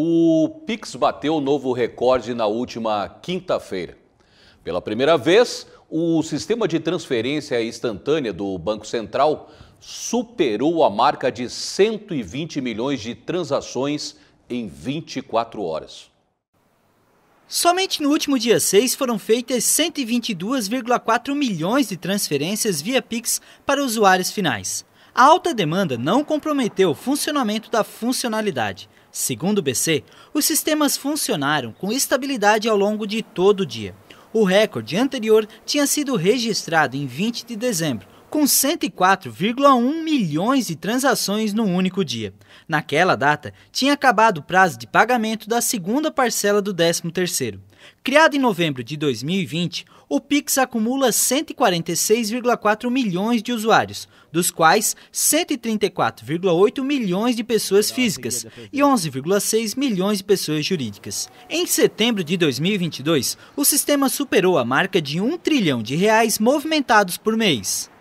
O Pix bateu novo recorde na última quinta-feira. Pela primeira vez, o sistema de transferência instantânea do Banco Central superou a marca de 120 milhões de transações em 24 horas. Somente no último dia 6 foram feitas 122,4 milhões de transferências via Pix para usuários finais. A alta demanda não comprometeu o funcionamento da funcionalidade. Segundo o BC, os sistemas funcionaram com estabilidade ao longo de todo o dia. O recorde anterior tinha sido registrado em 20 de dezembro, com 104,1 milhões de transações no único dia. Naquela data, tinha acabado o prazo de pagamento da segunda parcela do 13º. Criado em novembro de 2020, o Pix acumula 146,4 milhões de usuários, dos quais 134,8 milhões de pessoas físicas e 11,6 milhões de pessoas jurídicas. Em setembro de 2022, o sistema superou a marca de 1 trilhão de reais movimentados por mês.